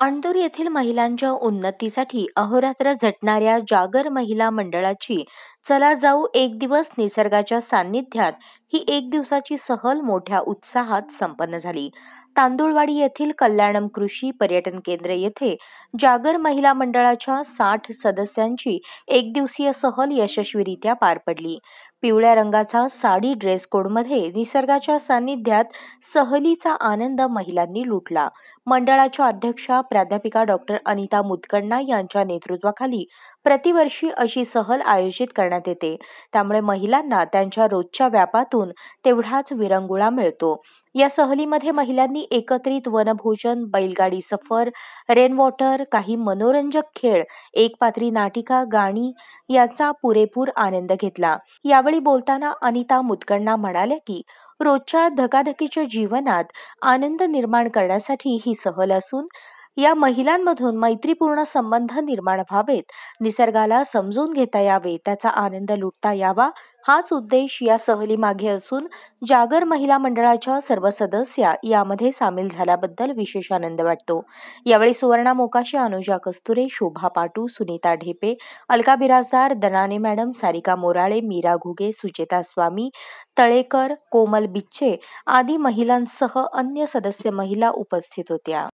अणदूर येथील महिलांच्या उन्नतीसाठी अहोरात्र झटणाऱ्या जागर महिला मंडळाची चला जाऊ एक दिवस निसर्गाच्या सान्निध्यात ही एक दिवसाची सहल मोठ्या उत्साहात संपन्न झाली तांदूळवाडी येथील कल्याणम कृषी पर्यटन केंद्र येथे जागर महिला मंडळाच्या साठ सदस्यांची एक दिवसीय सहल यशस्वीरित्या पार पडली पिवळ्या रंगाचा साडी ड्रेस कोडमध्ये निसर्गाच्या सान्निध्यात सहलीचा आनंद महिलांनी लुटला मंडळाच्या अध्यक्षा प्राध्यापिका डॉक्टर अनिता मुदकण्णा यांच्या नेतृत्वाखाली प्रतिवर्षी अशी सहल आयोजित कर करण्यात येते त्यामुळे महिलांना त्यांच्या रोजच्या व्यापातून तेवढाच विरंगुळा मिळतो या सहलीमध्ये महिलांनी एकत्रित वनभोजन बैलगाडी सफर रेन वॉटर काही मनोरंजक खेळ एक पात्री नाटिका गाणी याचा पुरेपूर आनंद घेतला यावेळी बोलताना अनिता मुदकण्णा म्हणाल्या की रोजच्या धकाधकीच्या जीवनात आनंद निर्माण करण्यासाठी ही सहल असून या महिलांमधून मैत्रीपूर्ण संबंध निर्माण व्हावेत निसर्गाला समजून घेता यावे त्याचा आनंद लुटता यावा हाच उद्देश या सहली मागे असून जागर महिला मंडळाच्या सर्व सदस्या यामध्ये सामील झाल्याबद्दल विशेष आनंद वाटतो यावेळी सुवर्णा मोकाशी अनुजा कस्तुरे शोभा पाटू सुनीता ढेपे अलका बिराजदार दनाने मॅडम सारिका मोराळे मीरा घुगे सुचेता स्वामी तळेकर कोमल बिच्चे आदी महिलांसह अन्य सदस्य महिला उपस्थित होत्या